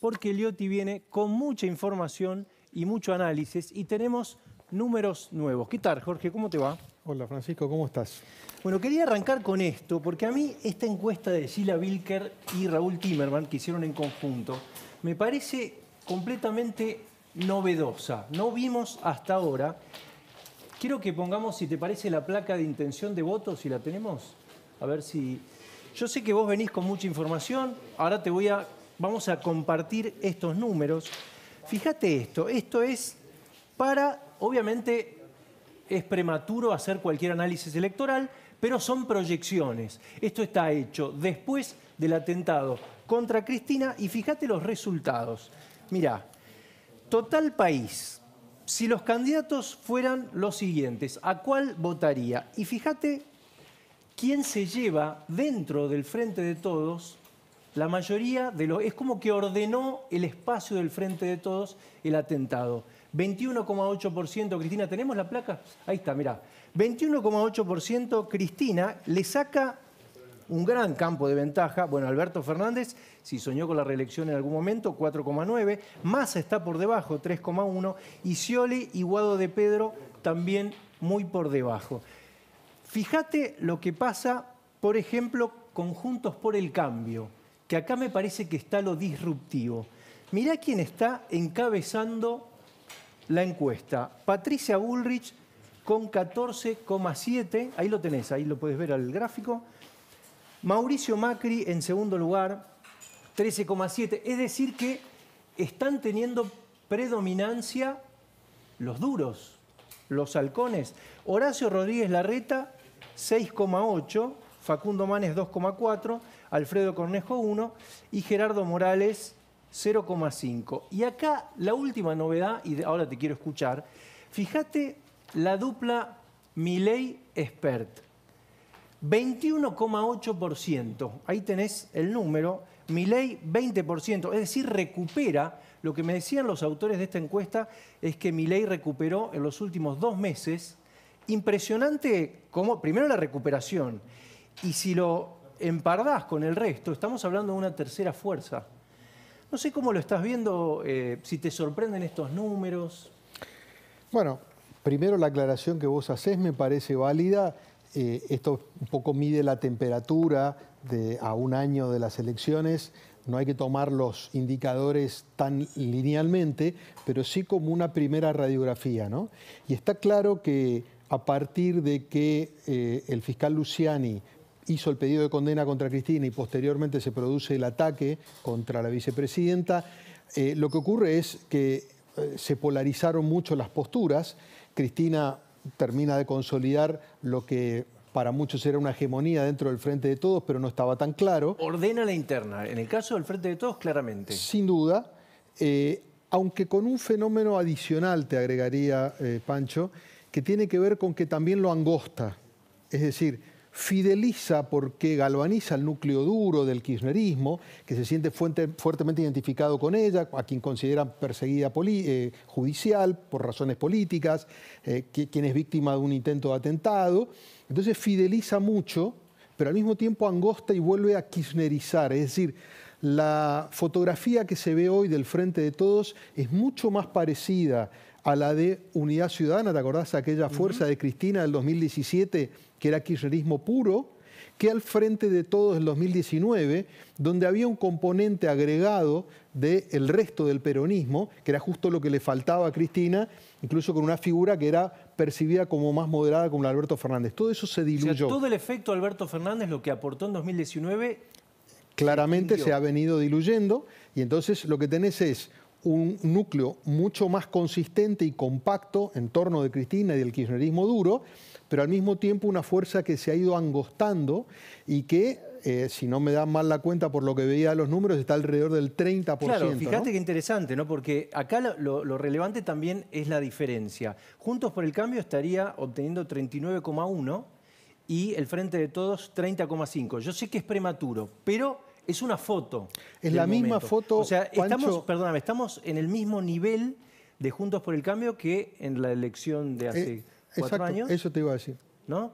porque Eliotti viene con mucha información y mucho análisis y tenemos números nuevos. ¿Qué tal, Jorge? ¿Cómo te va? Hola, Francisco, ¿cómo estás? Bueno, quería arrancar con esto, porque a mí esta encuesta de Sheila Wilker y Raúl Timerman, que hicieron en conjunto, me parece completamente novedosa. No vimos hasta ahora. Quiero que pongamos, si te parece, la placa de intención de voto, si la tenemos. A ver si... Yo sé que vos venís con mucha información, ahora te voy a vamos a compartir estos números. Fíjate esto, esto es para, obviamente, es prematuro hacer cualquier análisis electoral, pero son proyecciones. Esto está hecho después del atentado contra Cristina y fíjate los resultados. Mirá, total país, si los candidatos fueran los siguientes, ¿a cuál votaría? Y fíjate quién se lleva dentro del frente de todos la mayoría de los... Es como que ordenó el espacio del frente de todos el atentado. 21,8%, Cristina, ¿tenemos la placa? Ahí está, mirá. 21,8%, Cristina le saca un gran campo de ventaja. Bueno, Alberto Fernández, si soñó con la reelección en algún momento, 4,9. Massa está por debajo, 3,1. Y Scioli y Guado de Pedro también muy por debajo. Fíjate lo que pasa, por ejemplo, conjuntos por el Cambio que acá me parece que está lo disruptivo. Mirá quién está encabezando la encuesta. Patricia Bullrich con 14,7, ahí lo tenés, ahí lo puedes ver al gráfico. Mauricio Macri en segundo lugar, 13,7. Es decir que están teniendo predominancia los duros, los halcones. Horacio Rodríguez Larreta, 6,8. Facundo Manes, 2,4. Alfredo Cornejo 1 y Gerardo Morales 0,5. Y acá la última novedad, y ahora te quiero escuchar, fíjate la dupla Miley Expert. 21,8%. Ahí tenés el número. Miley 20%. Es decir, recupera. Lo que me decían los autores de esta encuesta es que Miley recuperó en los últimos dos meses. Impresionante como, primero la recuperación. Y si lo empardás con el resto, estamos hablando de una tercera fuerza. No sé cómo lo estás viendo, eh, si te sorprenden estos números. Bueno, primero la aclaración que vos haces me parece válida. Eh, esto un poco mide la temperatura a un año de las elecciones. No hay que tomar los indicadores tan linealmente, pero sí como una primera radiografía. ¿no? Y está claro que a partir de que eh, el fiscal Luciani hizo el pedido de condena contra Cristina y posteriormente se produce el ataque contra la vicepresidenta, eh, lo que ocurre es que eh, se polarizaron mucho las posturas. Cristina termina de consolidar lo que para muchos era una hegemonía dentro del Frente de Todos, pero no estaba tan claro. Ordena la interna, en el caso del Frente de Todos, claramente. Sin duda, eh, aunque con un fenómeno adicional, te agregaría, Pancho, que tiene que ver con que también lo angosta. Es decir, fideliza porque galvaniza el núcleo duro del kirchnerismo, que se siente fuertemente identificado con ella, a quien consideran perseguida eh, judicial por razones políticas, eh, que, quien es víctima de un intento de atentado. Entonces fideliza mucho, pero al mismo tiempo angosta y vuelve a kirchnerizar, es decir, la fotografía que se ve hoy del Frente de Todos es mucho más parecida a la de Unidad Ciudadana, ¿te acordás de aquella fuerza de Cristina del 2017? que era kirchnerismo puro, que al frente de todos el 2019, donde había un componente agregado del el resto del peronismo, que era justo lo que le faltaba a Cristina, incluso con una figura que era percibida como más moderada como la Alberto Fernández. Todo eso se diluyó. todo el efecto Alberto Fernández, lo que aportó en 2019... Claramente se ha venido diluyendo y entonces lo que tenés es un núcleo mucho más consistente y compacto en torno de Cristina y del kirchnerismo duro, pero al mismo tiempo una fuerza que se ha ido angostando y que eh, si no me da mal la cuenta por lo que veía los números, está alrededor del 30%. Claro, fíjate qué interesante, ¿no? Porque acá lo, lo, relevante también es la diferencia. Juntos por el Cambio estaría obteniendo 39,1 y el Frente de Todos 30,5. Yo sé que es prematuro, pero es una foto. Es la misma foto. O sea, estamos, perdóname, estamos en el mismo nivel de Juntos por el Cambio que en la elección de hace eh, cuatro años. Eso te iba a decir. ¿No?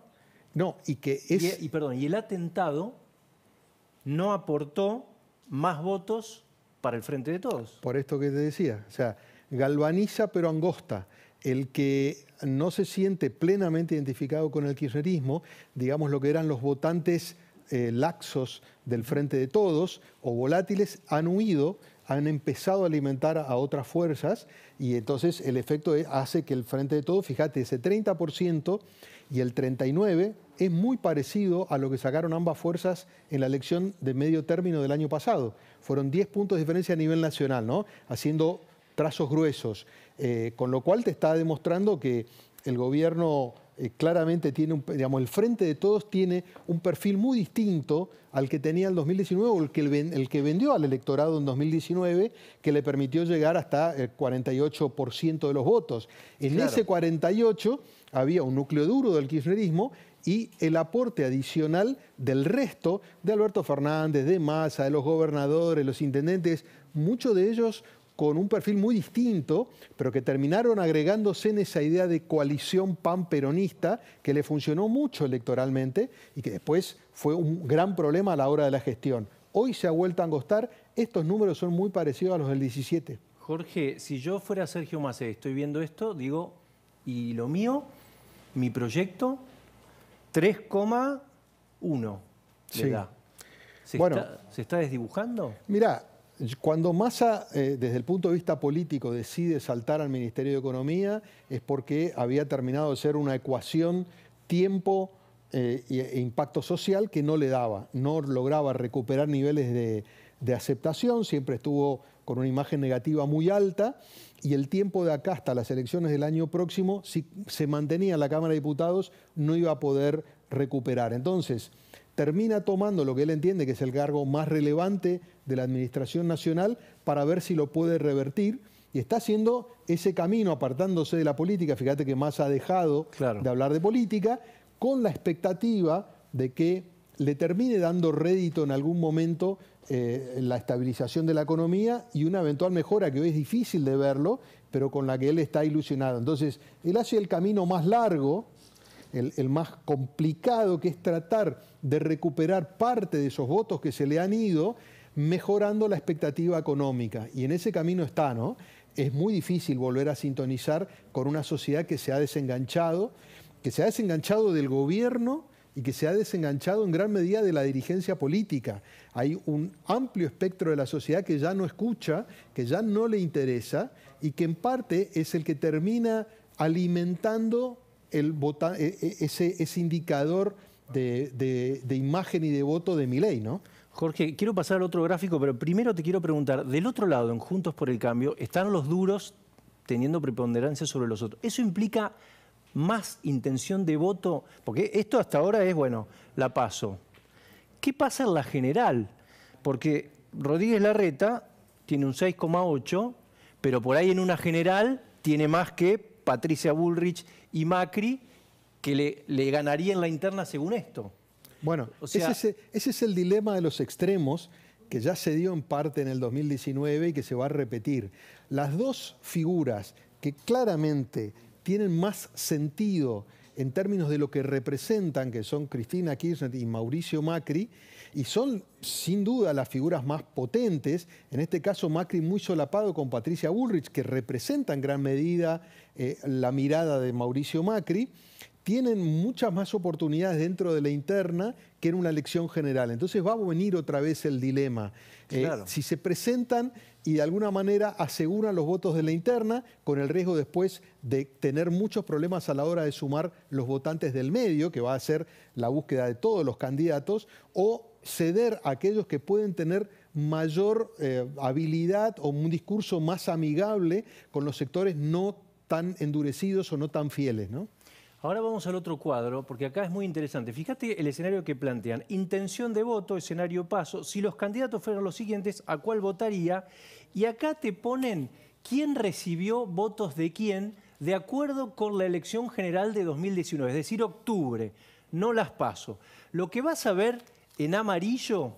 No, y que es. Y, e, y, perdón, y el atentado no aportó más votos para el frente de todos. Por esto que te decía. O sea, galvaniza pero angosta. El que no se siente plenamente identificado con el kirchnerismo, digamos lo que eran los votantes eh, laxos del frente de todos o volátiles han huido, han empezado a alimentar a otras fuerzas y entonces el efecto e, hace que el frente de todos, fíjate, ese 30% y el 39% es muy parecido a lo que sacaron ambas fuerzas en la elección de medio término del año pasado. Fueron 10 puntos de diferencia a nivel nacional, ¿no? Haciendo trazos gruesos, eh, con lo cual te está demostrando que el gobierno eh, claramente tiene, digamos, el Frente de Todos tiene un perfil muy distinto al que tenía en 2019 o el que, vendió al electorado en 2019, que le permitió llegar hasta el 48% de los votos. En ese 48 había un núcleo duro del kirchnerismo y el aporte adicional del resto de Alberto Fernández, de Massa, de los gobernadores, los intendentes, muchos de ellos con un perfil muy distinto, pero que terminaron agregándose en esa idea de coalición pan-peronista que le funcionó mucho electoralmente y que después fue un gran problema a la hora de la gestión. Hoy se ha vuelto a angostar, estos números son muy parecidos a los del 17. Jorge, si yo fuera Sergio Macé, estoy viendo esto, digo, y lo mío, mi proyecto, 3,1 se, bueno, está, ¿Se está desdibujando? Mirá, cuando Massa, eh, desde el punto de vista político, decide saltar al Ministerio de Economía, es porque había terminado de ser una ecuación tiempo eh, e impacto social que no le daba, no lograba recuperar niveles de, de aceptación, siempre estuvo con una imagen negativa muy alta y el tiempo de acá hasta las elecciones del año próximo, si se mantenía en la Cámara de Diputados, no iba a poder recuperar. Entonces, termina tomando lo que él entiende que es el cargo más relevante de la Administración Nacional para ver si lo puede revertir. Y está haciendo ese camino apartándose de la política, fíjate que más ha dejado de hablar de política, con la expectativa de que le termine dando rédito en algún momento eh, la estabilización de la economía y una eventual mejora que hoy es difícil de verlo, pero con la que él está ilusionado. Entonces, él hace el camino más largo, el, más complicado, que es tratar de recuperar parte de esos votos que se le han ido, mejorando la expectativa económica. Y en ese camino está, ¿no? Es muy difícil volver a sintonizar con una sociedad que se ha desenganchado, que se ha desenganchado del gobierno y que se ha desenganchado en gran medida de la dirigencia política. Hay un amplio espectro de la sociedad que ya no escucha, que ya no le interesa y que en parte es el que termina alimentando e, e, ese, indicador de, imagen y de voto de mi ley, ¿no? Jorge, quiero pasar al otro gráfico, pero primero te quiero preguntar, del otro lado, en Juntos por el Cambio, están los duros teniendo preponderancia sobre los otros. ¿Eso implica más intención de voto? Porque esto hasta ahora es, bueno, la paso. ¿Qué pasa en la general? Porque Rodríguez Larreta tiene un 6,8, pero por ahí en una general tiene más que Patricia Bullrich y Macri, que le, ganaría en la interna según esto. Bueno, ese, ese es el dilema de los extremos que ya se dio en parte en el 2019 y que se va a repetir. Las dos figuras que claramente tienen más sentido en términos de lo que representan, que son Cristina Kirchner y Mauricio Macri, y son sin duda las figuras más potentes, en este caso Macri muy solapado con Patricia Bullrich, que representa en gran medida eh, la mirada de Mauricio Macri, tienen muchas más oportunidades dentro de la interna que en una elección general. Entonces va a venir otra vez el dilema. Eh, si se presentan y de alguna manera aseguran los votos de la interna con el riesgo después de tener muchos problemas a la hora de sumar los votantes del medio, que va a ser la búsqueda de todos los candidatos, o ceder a aquellos que pueden tener mayor eh, habilidad o un discurso más amigable con los sectores no tan endurecidos o no tan fieles, ¿no? Ahora vamos al otro cuadro, porque acá es muy interesante. Fíjate el escenario que plantean. Intención de voto, escenario paso. Si los candidatos fueran los siguientes, ¿a cuál votaría? Y acá te ponen quién recibió votos de quién de acuerdo con la elección general de 2019, es decir, octubre, no las paso. Lo que vas a ver en amarillo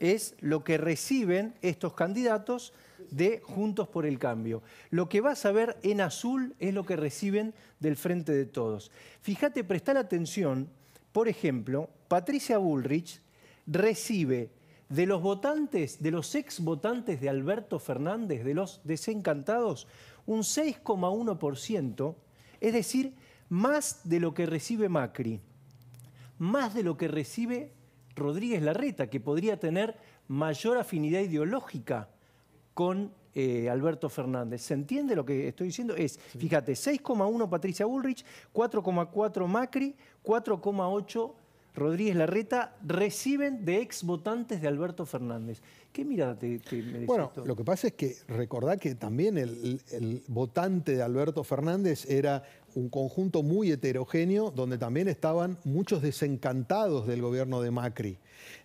es lo que reciben estos candidatos de Juntos por el Cambio. Lo que vas a ver en azul es lo que reciben del Frente de Todos. Fíjate, prestar atención, por ejemplo, Patricia Bullrich recibe de los votantes, de los ex votantes de Alberto Fernández, de los desencantados, un 6,1%, es decir, más de lo que recibe Macri, más de lo que recibe Rodríguez Larreta, que podría tener mayor afinidad ideológica con eh, Alberto Fernández. ¿Se entiende lo que estoy diciendo? Es, fíjate, 6,1 Patricia Bullrich, 4,4 Macri, 4,8 Rodríguez Larreta, reciben de ex votantes de Alberto Fernández. ¿Qué mirada te, Bueno, lo que pasa es que recordá que también el, votante de Alberto Fernández era un conjunto muy heterogéneo donde también estaban muchos desencantados del gobierno de Macri,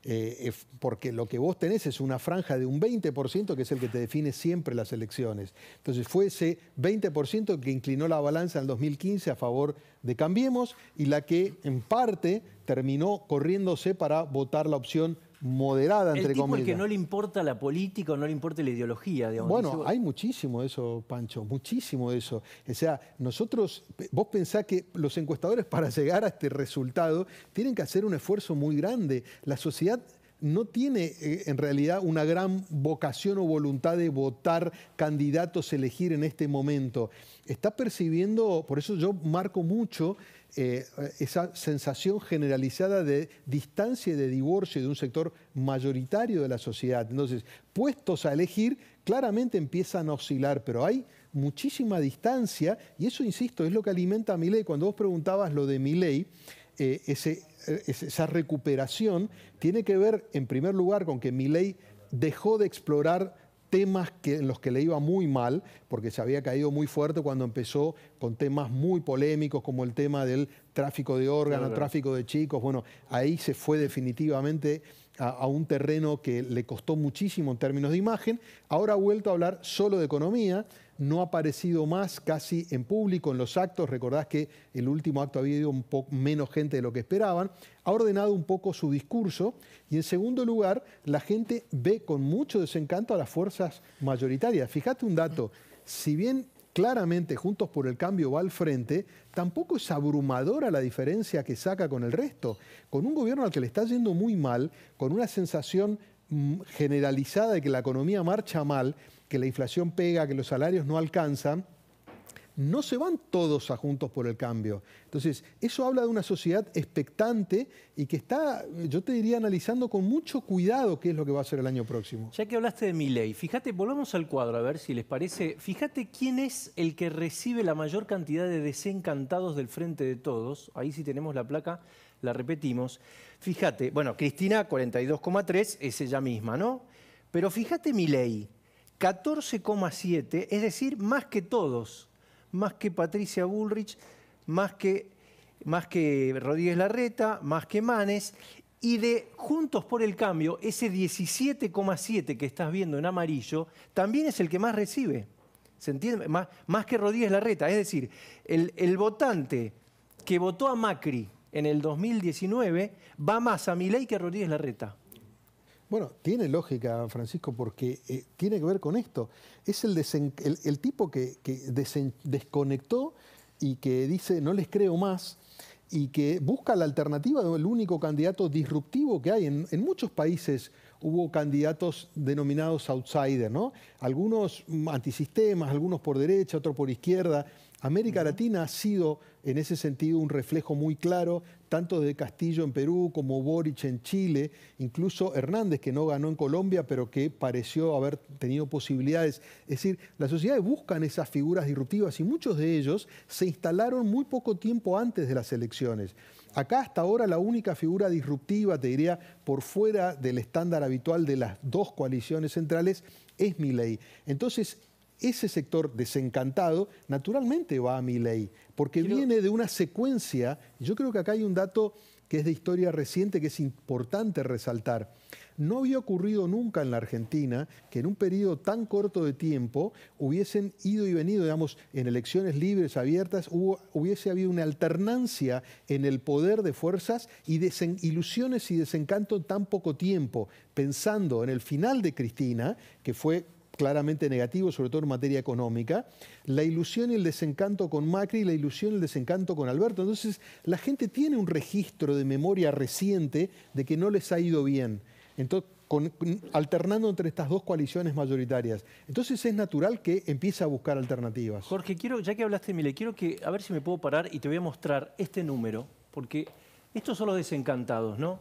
eh, porque lo que vos tenés es una franja de un 20% que es el que te define siempre las elecciones. Entonces fue ese 20% que inclinó la balanza en el 2015 a favor de Cambiemos y la que en parte terminó corriéndose para votar la opción moderada, entre el comillas. que no le importa la política o no le importa la ideología, digamos. Bueno, hay muchísimo de eso, Pancho, muchísimo de eso. O sea, nosotros, vos pensás que los encuestadores para llegar a este resultado tienen que hacer un esfuerzo muy grande. La sociedad no tiene eh, en realidad una gran vocación o voluntad de votar candidatos, elegir en este momento. Está percibiendo, por eso yo marco mucho eh, esa sensación generalizada de distancia y de divorcio de un sector mayoritario de la sociedad. Entonces, puestos a elegir, claramente empiezan a oscilar, pero hay muchísima distancia y eso, insisto, es lo que alimenta a Milei. Cuando vos preguntabas lo de Milei, eh, eh, esa recuperación tiene que ver, en primer lugar, con que Milei dejó de explorar temas que, en los que le iba muy mal, porque se había caído muy fuerte cuando empezó con temas muy polémicos como el tema del tráfico de órganos, tráfico de chicos. Bueno, ahí se fue definitivamente a, a, un terreno que le costó muchísimo en términos de imagen. Ahora ha vuelto a hablar solo de economía no ha aparecido más casi en público en los actos. Recordás que el último acto había ido un menos gente de lo que esperaban. Ha ordenado un poco su discurso. Y en segundo lugar, la gente ve con mucho desencanto a las fuerzas mayoritarias. Fíjate un dato. Si bien claramente Juntos por el Cambio va al frente, tampoco es abrumadora la diferencia que saca con el resto. Con un gobierno al que le está yendo muy mal, con una sensación mm, generalizada de que la economía marcha mal, que la inflación pega, que los salarios no alcanzan, no se van todos a juntos por el cambio. Entonces, eso habla de una sociedad expectante y que está, yo te diría, analizando con mucho cuidado qué es lo que va a ser el año próximo. Ya que hablaste de mi ley, fíjate, volvamos al cuadro a ver si les parece. Fíjate quién es el que recibe la mayor cantidad de desencantados del frente de todos. Ahí sí tenemos la placa, la repetimos. Fíjate, bueno, Cristina 42,3 es ella misma, ¿no? Pero fíjate mi ley. 14,7, es decir, más que todos, más que Patricia Bullrich, más que, más que Rodríguez Larreta, más que Manes, y de Juntos por el Cambio, ese 17,7 que estás viendo en amarillo, también es el que más recibe. ¿Se entiende? Más, más que Rodríguez Larreta. Es decir, el, el, votante que votó a Macri en el 2019 va más a Milei que a Rodríguez Larreta. Bueno, tiene lógica, Francisco, porque eh, tiene que ver con esto. Es el, el, tipo que, desconectó y que dice no les creo más y que busca la alternativa del único candidato disruptivo que hay. En, muchos países hubo candidatos denominados outsiders, ¿no? Algunos mm, antisistemas, algunos por derecha, otros por izquierda. América Latina ha sido en ese sentido un reflejo muy claro tanto de Castillo en Perú como Boric en Chile, incluso Hernández, que no ganó en Colombia, pero que pareció haber tenido posibilidades. Es decir, las sociedades buscan esas figuras disruptivas y muchos de ellos se instalaron muy poco tiempo antes de las elecciones. Acá hasta ahora la única figura disruptiva, te diría, por fuera del estándar habitual de las dos coaliciones centrales, es Milei. Entonces, ese sector desencantado naturalmente va a mi ley, porque viene de una secuencia, yo creo que acá hay un dato que es de historia reciente que es importante resaltar. No había ocurrido nunca en la Argentina que en un periodo tan corto de tiempo hubiesen ido y venido, digamos, en elecciones libres, abiertas, hubiese habido una alternancia en el poder de fuerzas y ilusiones y desencanto en tan poco tiempo, pensando en el final de Cristina, que fue claramente negativo, sobre todo en materia económica, la ilusión y el desencanto con Macri, y la ilusión y el desencanto con Alberto. Entonces, la gente tiene un registro de memoria reciente de que no les ha ido bien. Entonces, alternando entre estas dos coaliciones mayoritarias. Entonces es natural que empiece a buscar alternativas. Jorge, quiero, ya que hablaste, Mile, quiero que, a ver si me puedo parar y te voy a mostrar este número, porque estos son los desencantados, ¿no?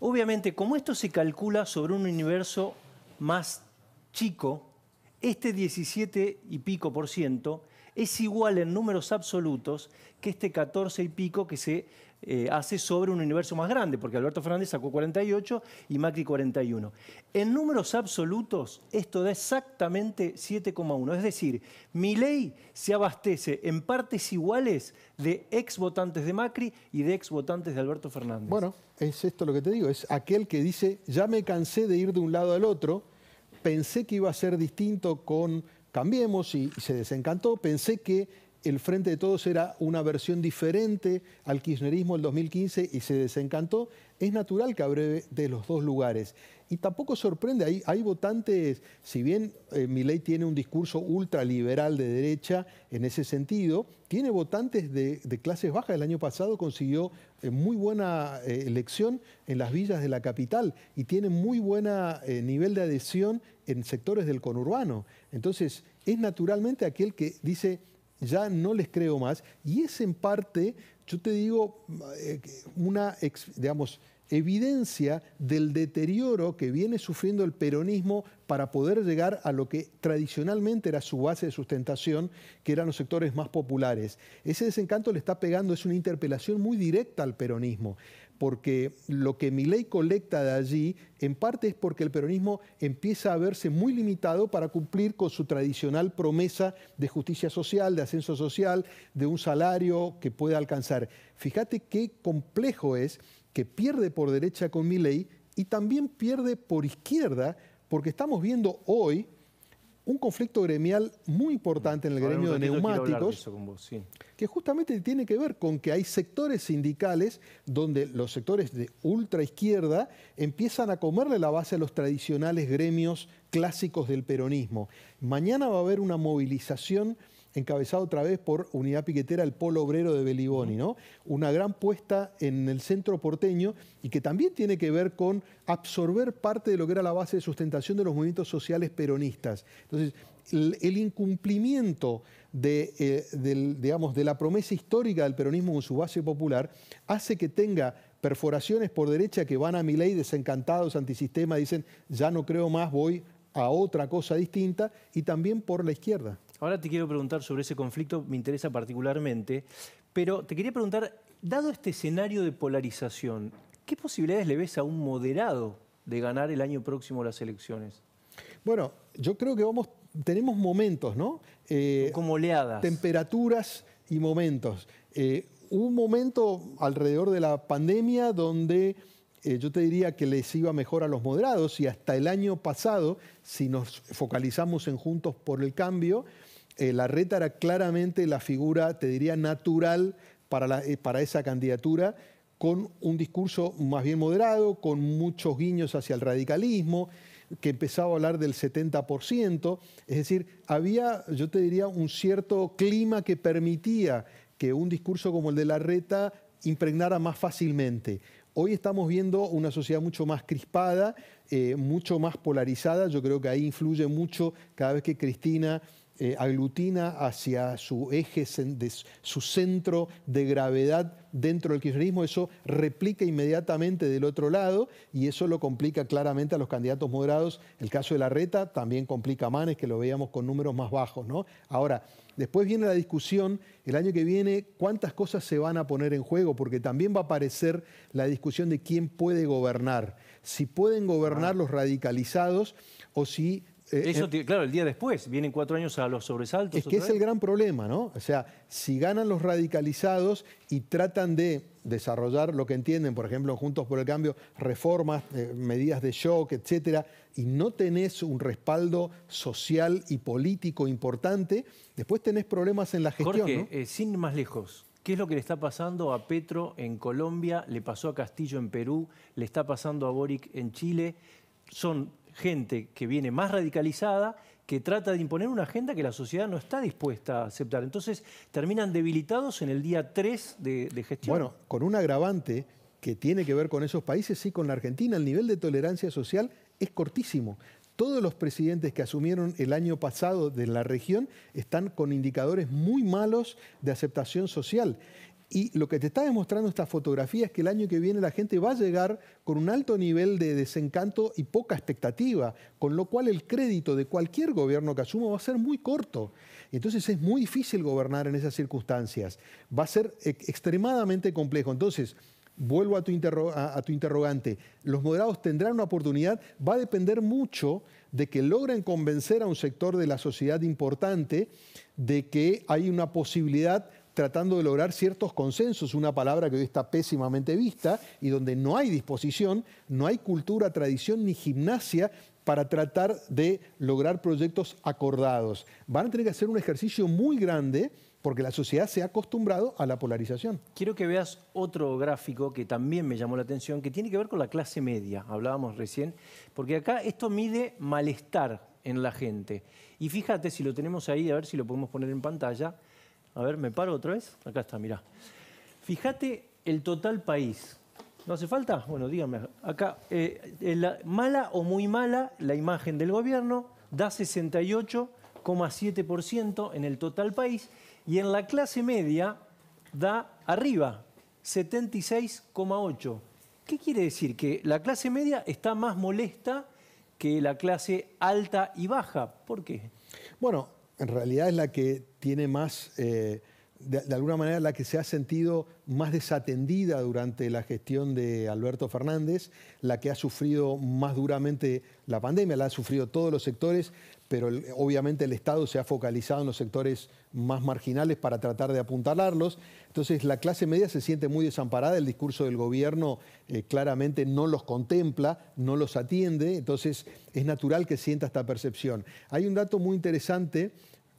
Obviamente, como esto se calcula sobre un universo más chico, este 17 y pico por ciento es igual en números absolutos que este 14 y pico que se eh, hace sobre un universo más grande, porque Alberto Fernández sacó 48 y Macri 41. En números absolutos, esto da exactamente 7,1. Es decir, mi ley se abastece en partes iguales de ex votantes de Macri y de ex votantes de Alberto Fernández. Bueno, es esto lo que te digo, es aquel que dice, ya me cansé de ir de un lado al otro pensé que iba a ser distinto con Cambiemos y, se desencantó, pensé que el Frente de Todos era una versión diferente al kirchnerismo del 2015 y se desencantó, es natural que abre de los dos lugares. Y tampoco sorprende, hay, votantes, si bien eh, Milei tiene un discurso ultraliberal de derecha en ese sentido, tiene votantes de, clases bajas. El año pasado consiguió eh, muy buena eh, elección en las villas de la capital y tiene muy buen nivel de adhesión en sectores del conurbano. Entonces, es naturalmente aquel que dice, ya no les creo más, y es en parte, yo te digo, eh, una, digamos, evidencia del deterioro que viene sufriendo el peronismo para poder llegar a lo que tradicionalmente era su base de sustentación, que eran los sectores más populares. Ese desencanto le está pegando, es una interpelación muy directa al peronismo porque lo que ley colecta de allí en parte es porque el peronismo empieza a verse muy limitado para cumplir con su tradicional promesa de justicia social, de ascenso social, de un salario que pueda alcanzar. Fíjate qué complejo es que pierde por derecha con ley y también pierde por izquierda, porque estamos viendo hoy un conflicto gremial muy importante en el gremio de neumáticos, que justamente tiene que ver con que hay sectores sindicales donde los sectores de ultraizquierda empiezan a comerle la base a los tradicionales gremios clásicos del peronismo. Mañana va a haber una movilización encabezado otra vez por Unidad Piquetera, el Polo Obrero de Beliboni, ¿no? Una gran puesta en el centro porteño y que también tiene que ver con absorber parte de lo que era la base de sustentación de los movimientos sociales peronistas. Entonces, el, incumplimiento de, eh, digamos, de la promesa histórica del peronismo en su base popular hace que tenga perforaciones por derecha que van a mi ley desencantados, antisistema, dicen, ya no creo más, voy a otra cosa distinta, y también por la izquierda. Ahora te quiero preguntar sobre ese conflicto, me interesa particularmente, pero te quería preguntar, dado este escenario de polarización, ¿qué posibilidades le ves a un moderado de ganar el año próximo las elecciones? Bueno, yo creo que vamos, tenemos momentos, ¿no? Eh, Como oleadas. Temperaturas y momentos. Eh, un momento alrededor de la pandemia donde eh, yo te diría que les iba mejor a los moderados y hasta el año pasado, si nos focalizamos en Juntos por el Cambio, eh, la reta era claramente la figura, te diría, natural para, eh, para esa candidatura, con un discurso más bien moderado, con muchos guiños hacia el radicalismo, que empezaba a hablar del 70%, es decir, había, yo te diría, un cierto clima que permitía que un discurso como el de la reta impregnara más fácilmente. Hoy estamos viendo una sociedad mucho más crispada, eh, mucho más polarizada. Yo creo que ahí influye mucho cada vez que Cristina eh, aglutina hacia su eje, su centro de gravedad dentro del kirchnerismo, eso replica inmediatamente del otro lado y eso lo complica claramente a los candidatos moderados. El caso de la reta también complica a Manes, que lo veíamos con números más bajos. ¿no? Ahora, Después viene la discusión el año que viene cuántas cosas se van a poner en juego, porque también va a aparecer la discusión de quién puede gobernar, si pueden gobernar ah. los radicalizados o si eh, eh, claro, el día después, vienen cuatro años a los sobresaltos. Es que es el gran problema, ¿no? O sea, si ganan los radicalizados y tratan de desarrollar lo que entienden, por ejemplo, Juntos por el Cambio, reformas, eh, medidas de shock, etcétera, y no tenés un respaldo social y político importante, después tenés problemas en la gestión. sin más lejos, ¿Qué es lo que le está pasando a Petro en Colombia? Le pasó a Castillo en Perú, le está pasando a Boric en Chile. Son gente que viene más radicalizada que trata de imponer una agenda que la sociedad no está dispuesta a aceptar. Entonces terminan debilitados en el día 3 de, gestión. Bueno, con un agravante que tiene que ver con esos países y con la Argentina, el nivel de tolerancia social es cortísimo. Todos los presidentes que asumieron el año pasado de la región están con indicadores muy malos de aceptación social. Y lo que te está demostrando esta fotografía es que el año que viene la gente va a llegar con un alto nivel de desencanto y poca expectativa, con lo cual el crédito de cualquier gobierno que asuma va a ser muy corto. entonces es muy difícil gobernar en esas circunstancias. Va a ser extremadamente complejo. Entonces, vuelvo a a tu, interrogante, los moderados tendrán una oportunidad, va a depender mucho de que logren convencer a un sector de la sociedad importante de que hay una posibilidad tratando de lograr ciertos consensos, una palabra que hoy está pésimamente vista y donde no hay disposición, no hay cultura, tradición ni gimnasia para tratar de lograr proyectos acordados. Van a tener que hacer un ejercicio muy grande porque la sociedad se ha acostumbrado a la polarización. Quiero que veas otro gráfico que también me llamó la atención, que tiene que ver con la clase media, hablábamos recién, porque acá esto mide malestar en la gente. Y fíjate si lo tenemos ahí, a ver si lo podemos poner en pantalla, a ver, ¿me paro otra vez? Acá está, mirá. Fíjate el total país. ¿No hace falta? Bueno, dígame. Acá, eh, eh, mala o muy mala, la imagen del gobierno da 68,7% en el total país y en la clase media da arriba, 76,8%. ¿Qué quiere decir? Que la clase media está más molesta que la clase alta y baja. ¿Por qué? Bueno, en realidad es la que tiene más, eh, de, alguna manera, la que se ha sentido más desatendida durante la gestión de Alberto Fernández, la que ha sufrido más duramente la pandemia, la ha sufrido todos los sectores, pero obviamente el Estado se ha focalizado en los sectores más marginales para tratar de apuntalarlos. Entonces la clase media se siente muy desamparada, el discurso del gobierno eh, claramente no los contempla, no los atiende, entonces es natural que sienta esta percepción. Hay un dato muy interesante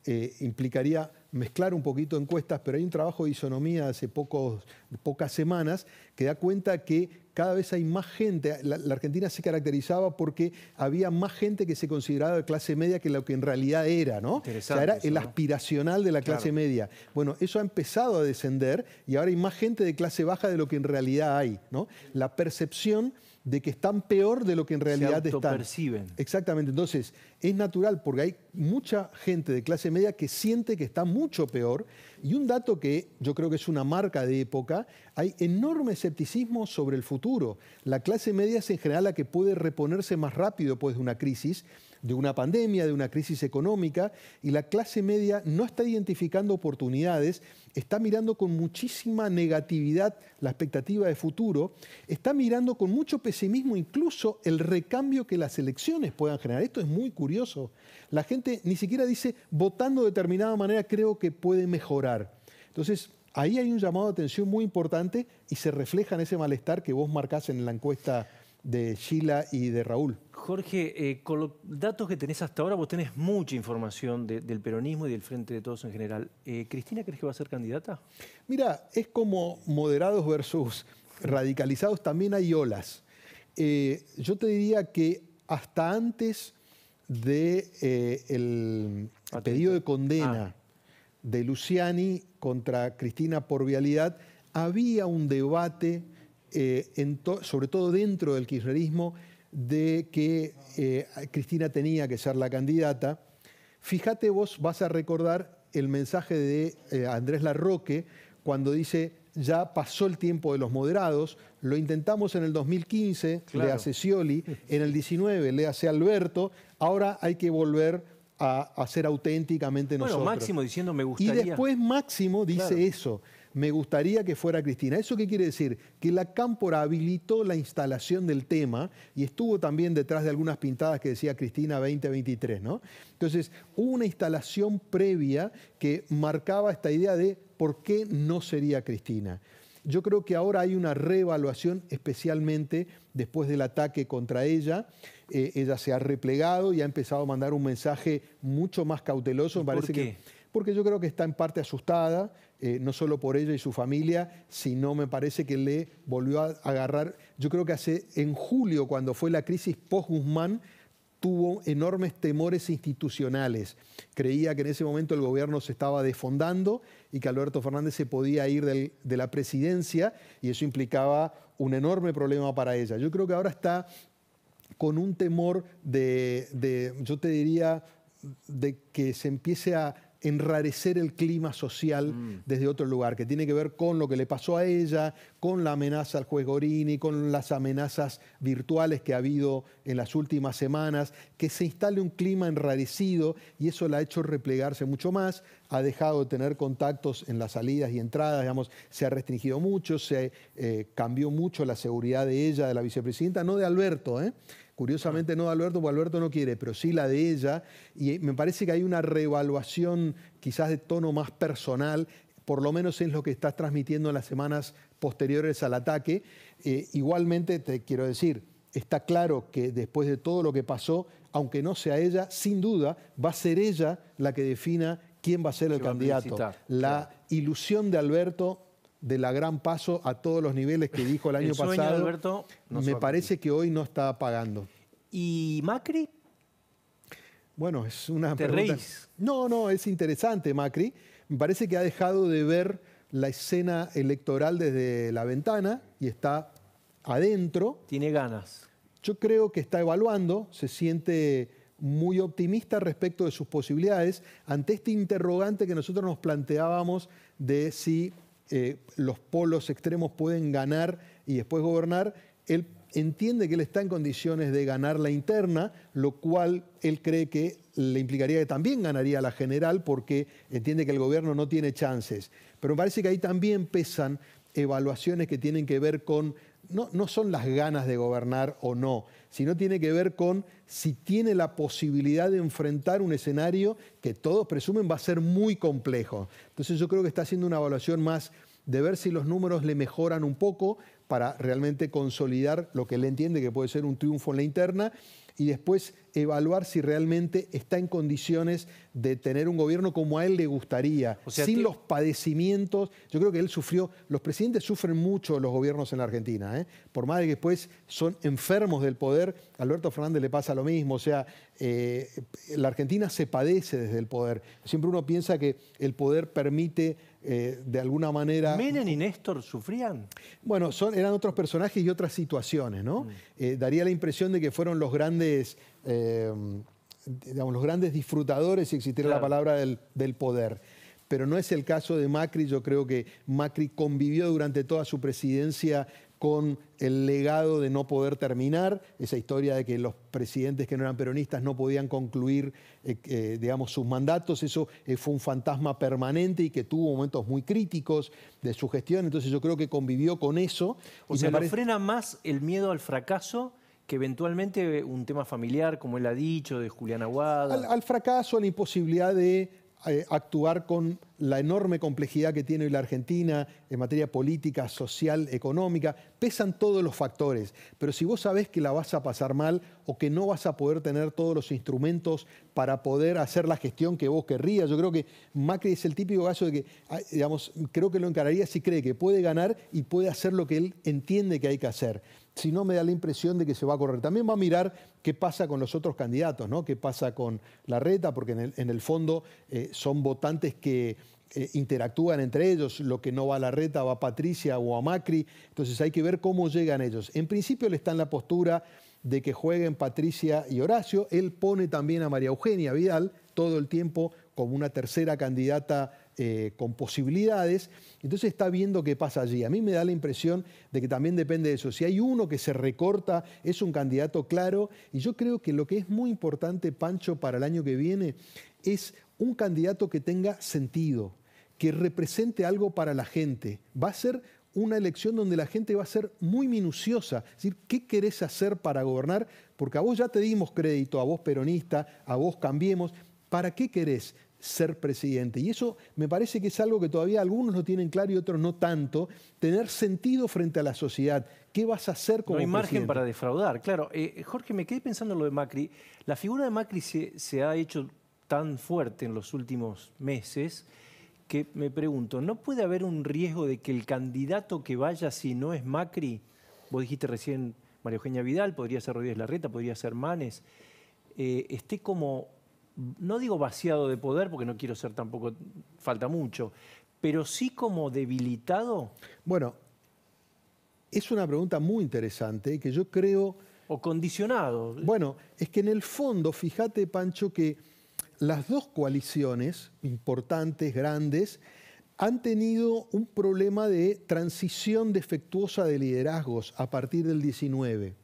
eh, implicaría mezclar un poquito encuestas, pero hay un trabajo de isonomía hace pocos, pocas semanas que da cuenta que cada vez hay más gente, la, Argentina se caracterizaba porque había más gente que se consideraba de clase media que lo que en realidad era, ¿no? O sea, era el aspiracional de la clase media. Bueno, eso ha empezado a descender y ahora hay más gente de clase baja de lo que en realidad hay, ¿no? La percepción de que están peor de lo que en realidad están. perciben. Exactamente. Entonces, es natural porque hay mucha gente de clase media que siente que está mucho peor. Y un dato que yo creo que es una marca de época, hay enorme escepticismo sobre el futuro. La clase media es en general la que puede reponerse más rápido después de una crisis de una pandemia, de una crisis económica, y la clase media no está identificando oportunidades, está mirando con muchísima negatividad la expectativa de futuro, está mirando con mucho pesimismo incluso el recambio que las elecciones puedan generar. Esto es muy curioso. La gente ni siquiera dice, votando de determinada manera creo que puede mejorar. Entonces, ahí hay un llamado de atención muy importante y se refleja en ese malestar que vos marcás en la encuesta de Sheila y de Raúl. Jorge, eh, con los datos que tenés hasta ahora, vos tenés mucha información del peronismo y del Frente de Todos en general. Eh, ¿Cristina crees que va a ser candidata? Mira, es como moderados versus radicalizados, también hay olas. Eh, yo te diría que hasta antes del de, el pedido de condena ah. de Luciani contra Cristina por vialidad, había un debate eh, sobre todo dentro del kirchnerismo, de que eh, Cristina tenía que ser la candidata. Fíjate vos, vas a recordar el mensaje de eh, Andrés Larroque cuando dice, ya pasó el tiempo de los moderados, lo intentamos en el 2015, le hace Scioli, en el 19 le hace Alberto, ahora hay que volver a, ser auténticamente nosotros. Bueno, Máximo diciendo me gustaría... Y después Máximo dice eso me gustaría que fuera Cristina. ¿Eso qué quiere decir? Que la Cámpora habilitó la instalación del tema y estuvo también detrás de algunas pintadas que decía Cristina 2023, ¿no? Entonces, hubo una instalación previa que marcaba esta idea de por qué no sería Cristina. Yo creo que ahora hay una reevaluación, especialmente después del ataque contra ella. Eh, ella se ha replegado y ha empezado a mandar un mensaje mucho más cauteloso. Parece Que, porque yo creo que está en parte asustada, eh, no solo por ella y su familia, sino me parece que le volvió a agarrar, yo creo que hace en julio, cuando fue la crisis post-Guzmán, tuvo enormes temores institucionales. Creía que en ese momento el gobierno se estaba desfondando y que Alberto Fernández se podía ir de la presidencia y eso implicaba un enorme problema para ella. Yo creo que ahora está con un temor de yo te diría, de que se empiece a enrarecer el clima social mm. desde otro lugar, que tiene que ver con lo que le pasó a ella, con la amenaza al juez Gorini, con las amenazas virtuales que ha habido en las últimas semanas, que se instale un clima enrarecido y eso la ha hecho replegarse mucho más, ha dejado de tener contactos en las salidas y entradas, digamos, se ha restringido mucho, se eh, cambió mucho la seguridad de ella, de la vicepresidenta, no de Alberto, ¿eh? Curiosamente no de Alberto, porque Alberto no quiere, pero sí la de ella. Y me parece que hay una reevaluación quizás de tono más personal, por lo menos es lo que estás transmitiendo en las semanas posteriores al ataque. Eh, igualmente, te quiero decir, está claro que después de todo lo que pasó, aunque no sea ella, sin duda va a ser ella la que defina quién va a ser el candidato. La ilusión de Alberto de la gran paso a todos los niveles que dijo el año pasado, Alberto no me parece que hoy no está pagando. ¿Y Macri? Bueno, es una No, no, es interesante Macri. Me parece que ha dejado de ver la escena electoral desde la ventana y está adentro. Tiene ganas. Yo creo que está evaluando, se siente muy optimista respecto de sus posibilidades ante este interrogante que nosotros nos planteábamos de si eh, los polos extremos pueden ganar y después gobernar, él entiende que él está en condiciones de ganar la interna, lo cual él cree que le implicaría que también ganaría la general porque entiende que el gobierno no tiene chances. Pero me parece que ahí también pesan evaluaciones que tienen que ver con, no son las ganas de gobernar o no, sino tiene que ver con si tiene la posibilidad de enfrentar un escenario que todos presumen va a ser muy complejo. Entonces yo creo que está haciendo una evaluación más de ver si los números le mejoran un poco para realmente consolidar lo que él entiende que puede ser un triunfo en la interna y después evaluar si realmente está en condiciones de tener un gobierno como a él le gustaría, sin los padecimientos. Yo creo que él sufrió, los presidentes sufren mucho los gobiernos en la Argentina, ¿eh? por más que después son enfermos del poder, Alberto Fernández le pasa lo mismo, o sea, eh, la Argentina se padece desde el poder. Siempre uno piensa que el poder permite eh, de alguna manera... ¿Menem y Néstor sufrían? Bueno, son, eran otros personajes y otras situaciones, ¿no? Mm. Eh, daría la impresión de que fueron los grandes, eh, los grandes disfrutadores, si existiera la palabra, del poder pero no es el caso de Macri. Yo creo que Macri convivió durante toda su presidencia con el legado de no poder terminar, esa historia de que los presidentes que no eran peronistas no podían concluir, eh, eh, digamos, sus mandatos, eso eh, fue un fantasma permanente y que tuvo momentos muy críticos de su gestión, entonces yo creo que convivió con eso. O sea, lo frena más el miedo al fracaso que eventualmente un tema familiar, como él ha dicho, de Julián Aguada. al fracaso, a la imposibilidad de eh, actuar con la enorme complejidad que tiene hoy la Argentina en materia política, social, económica. Pesan todos los factores, pero si vos sabés que la vas a pasar mal o que no vas a poder tener todos los instrumentos para poder hacer la gestión que vos querrías, yo creo que Macri es el típico caso de que, ah, digamos, creo que lo encararía si cree que puede ganar y puede hacer lo que él entiende que hay que hacer si no me da la impresión de que se va a correr. También va a mirar qué pasa con los otros candidatos, ¿no? qué pasa con la reta, porque en el, fondo eh, son votantes que eh, interactúan entre ellos, lo que no va a la reta va a Patricia o a Macri, entonces hay que ver cómo llegan ellos. En principio le está en la postura de que jueguen Patricia y Horacio, él pone también a María Eugenia Vidal todo el tiempo como una tercera candidata eh, con posibilidades, entonces está viendo qué pasa allí. A mí me da la impresión de que también depende de eso. Si hay uno que se recorta, es un candidato claro, y yo creo que lo que es muy importante, Pancho, para el año que viene, es un candidato que tenga sentido, que represente algo para la gente. Va a ser una elección donde la gente va a ser muy minuciosa. Es decir, ¿qué querés hacer para gobernar? Porque a vos ya te dimos crédito, a vos peronista, a vos cambiemos. ¿Para qué querés? ser presidente. Y eso me parece que es algo que todavía algunos lo tienen claro y otros no tanto, tener sentido frente a la sociedad. ¿Qué vas a hacer como No hay margen para defraudar, claro. Eh, Jorge, me quedé pensando en lo de Macri. La figura de Macri se, ha hecho tan fuerte en los últimos meses que me pregunto, ¿no puede haber un riesgo de que el candidato que vaya, si no es Macri, vos dijiste recién María Eugenia Vidal, podría ser Rodríguez Larreta, podría ser Manes, eh, esté como no digo vaciado de poder, porque no quiero ser tampoco, falta mucho, pero sí como debilitado? Bueno, es una pregunta muy interesante que yo creo... O condicionado. Bueno, es que en el fondo, fíjate, Pancho, que las dos coaliciones importantes, grandes, han tenido un problema de transición defectuosa de liderazgos a partir del 19.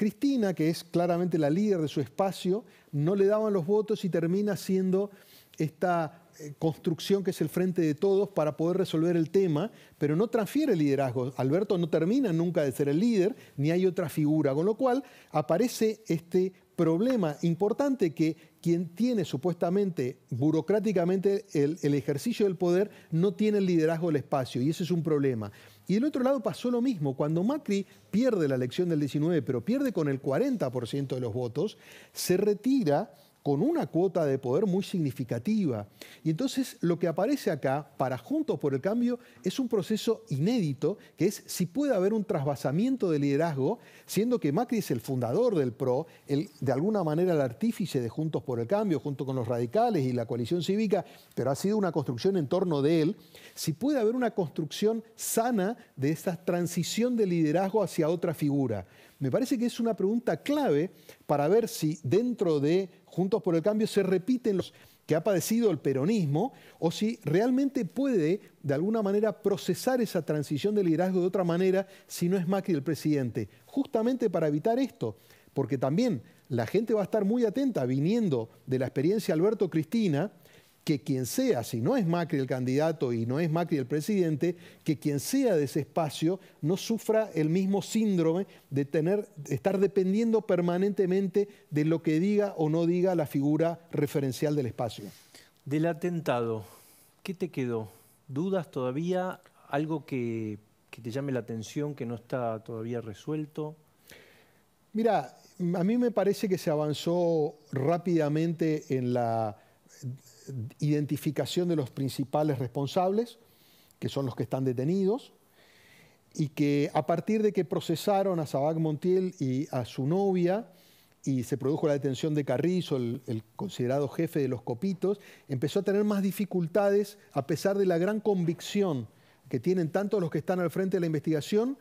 Cristina, que es claramente la líder de su espacio, no le daban los votos y termina siendo esta eh, construcción que es el frente de todos para poder resolver el tema, pero no transfiere liderazgo. Alberto no termina nunca de ser el líder, ni hay otra figura, con lo cual aparece este problema importante que quien tiene supuestamente burocráticamente el ejercicio del poder no tiene el liderazgo del espacio y ese es un problema. Y del otro lado pasó lo mismo. Cuando Macri pierde la elección del 19, pero pierde con el 40% de los votos, se retira con una cuota de poder muy significativa. Y entonces lo que aparece acá para Juntos por el Cambio es un proceso inédito, que es si puede haber un trasvasamiento de liderazgo, siendo que Macri es el fundador del PRO, de alguna manera el artífice de Juntos por el Cambio, junto con los radicales y la coalición cívica, pero ha sido una construcción en torno de él, si puede haber una construcción sana de esta transición de liderazgo hacia otra figura me parece que es una pregunta clave para ver si dentro de Juntos por el Cambio se repiten los que ha padecido el peronismo o si realmente puede de alguna manera procesar esa transición de liderazgo de otra manera si no es Macri el presidente, justamente para evitar esto, porque también la gente va a estar muy atenta viniendo de la experiencia Alberto Cristina, que quien sea, si no es Macri el candidato y no es Macri el presidente, que quien sea de ese espacio no sufra el mismo síndrome de tener, estar dependiendo permanentemente de lo que diga o no diga la figura referencial del espacio. Del atentado, ¿qué te quedó? ¿Dudas todavía? ¿Algo que, que te llame la atención, que no está todavía resuelto? Mira, a mí me parece que se avanzó rápidamente en la identificación de los principales responsables, que son los que están detenidos, y que a partir de que procesaron a Sabac Montiel y a su novia, y se produjo la detención de Carrizo, el, el, considerado jefe de los copitos, empezó a tener más dificultades a pesar de la gran convicción que tienen tanto los que están al frente de la investigación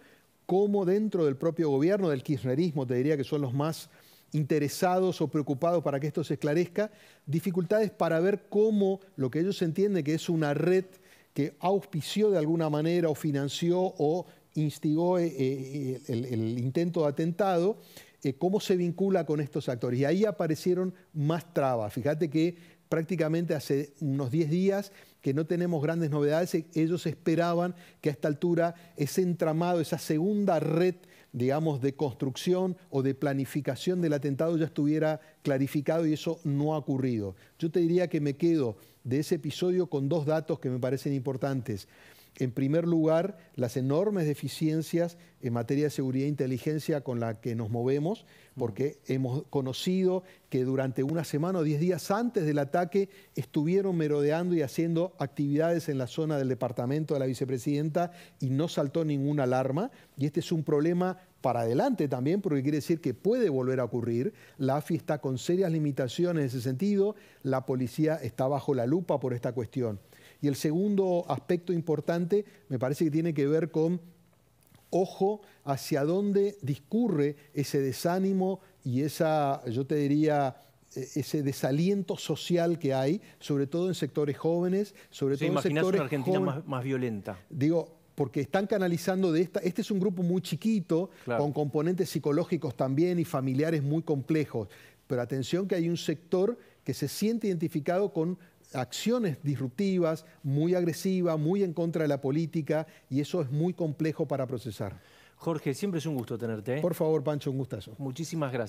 como dentro del propio gobierno, del kirchnerismo, te diría que son los más interesados o preocupados para que esto se esclarezca, dificultades para ver cómo lo que ellos entienden que es una red que auspició de alguna manera o financió o instigó eh, eh, el, intento de atentado, eh, cómo se vincula con estos actores. Y ahí aparecieron más trabas. Fíjate que prácticamente hace unos 10 días que no tenemos grandes novedades. Ellos esperaban que a esta altura ese entramado, esa segunda red digamos, de construcción o de planificación del atentado ya estuviera clarificado y eso no ha ocurrido. Yo te diría que me quedo de ese episodio con dos datos que me parecen importantes. En primer lugar, las enormes deficiencias en materia de seguridad e inteligencia con la que nos movemos, porque hemos conocido que durante una semana o diez días antes del ataque estuvieron merodeando y haciendo actividades en la zona del departamento de la vicepresidenta y no saltó ninguna alarma. Y este es un problema para adelante también, porque quiere decir que puede volver a ocurrir. La AFI está con serias limitaciones en ese sentido, la policía está bajo la lupa por esta cuestión. Y el segundo aspecto importante me parece que tiene que ver con ojo hacia dónde discurre ese desánimo y esa, yo te diría, e, ese desaliento social que hay, sobre todo en sectores jóvenes, sobre todo en sectores una Argentina más, violenta. Digo, porque están canalizando de esta. Este es un grupo muy chiquito, con componentes psicológicos también y familiares muy complejos. Pero atención que hay un sector que se siente identificado con acciones disruptivas, muy agresivas, muy en contra de la política y eso es muy complejo para procesar. Jorge, siempre es un gusto tenerte. ¿eh? Por favor, Pancho, un gustazo. Muchísimas gracias.